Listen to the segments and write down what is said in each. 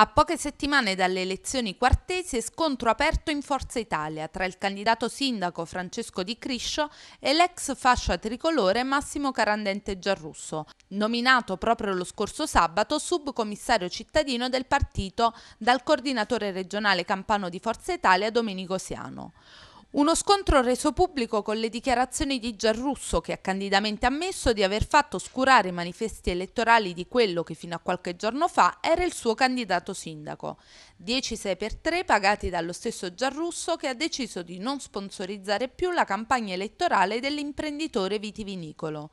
A poche settimane dalle elezioni quartesi scontro aperto in Forza Italia tra il candidato sindaco Francesco Di Criscio e l'ex fascia tricolore Massimo Carandente Giarrusso, nominato proprio lo scorso sabato subcommissario cittadino del partito dal coordinatore regionale campano di Forza Italia Domenico Siano. Uno scontro reso pubblico con le dichiarazioni di Gianrusso che ha candidamente ammesso di aver fatto oscurare i manifesti elettorali di quello che fino a qualche giorno fa era il suo candidato sindaco. 10 6 per 3 pagati dallo stesso Gianrusso che ha deciso di non sponsorizzare più la campagna elettorale dell'imprenditore vitivinicolo.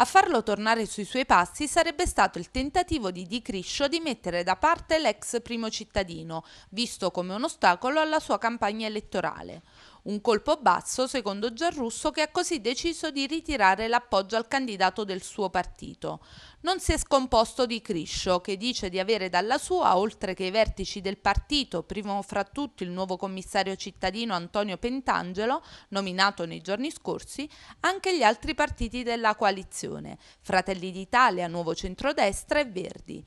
A farlo tornare sui suoi passi sarebbe stato il tentativo di Di Criscio di mettere da parte l'ex primo cittadino, visto come un ostacolo alla sua campagna elettorale. Un colpo basso, secondo Giarrusso, che ha così deciso di ritirare l'appoggio al candidato del suo partito. Non si è scomposto di Criscio, che dice di avere dalla sua, oltre che i vertici del partito, primo fra tutti il nuovo commissario cittadino Antonio Pentangelo, nominato nei giorni scorsi, anche gli altri partiti della coalizione, Fratelli d'Italia, Nuovo Centrodestra e Verdi.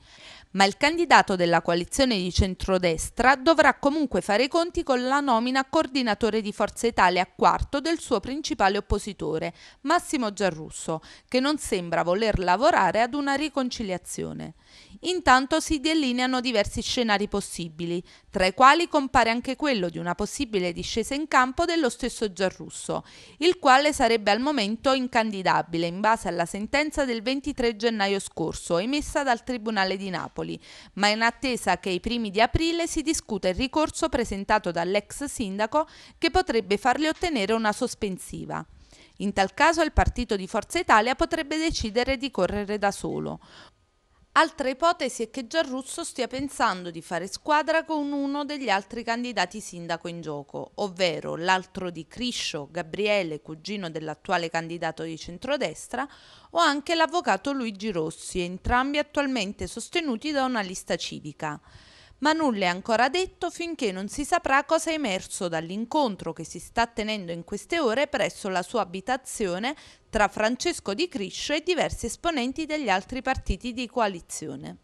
Ma il candidato della coalizione di centrodestra dovrà comunque fare i conti con la nomina coordinatore di Forza Forza Italia quarto del suo principale oppositore, Massimo Giarrusso, che non sembra voler lavorare ad una riconciliazione. Intanto si delineano diversi scenari possibili, tra i quali compare anche quello di una possibile discesa in campo dello stesso Giarrusso, il quale sarebbe al momento incandidabile in base alla sentenza del 23 gennaio scorso emessa dal Tribunale di Napoli, ma in attesa che i primi di aprile si discuta il ricorso presentato dall'ex sindaco che potrebbe potrebbe farle ottenere una sospensiva. In tal caso il partito di Forza Italia potrebbe decidere di correre da solo. Altra ipotesi è che Giarrusso stia pensando di fare squadra con uno degli altri candidati sindaco in gioco, ovvero l'altro di Criscio, Gabriele, cugino dell'attuale candidato di centrodestra, o anche l'avvocato Luigi Rossi, entrambi attualmente sostenuti da una lista civica ma nulla è ancora detto finché non si saprà cosa è emerso dall'incontro che si sta tenendo in queste ore presso la sua abitazione tra Francesco Di Criscio e diversi esponenti degli altri partiti di coalizione.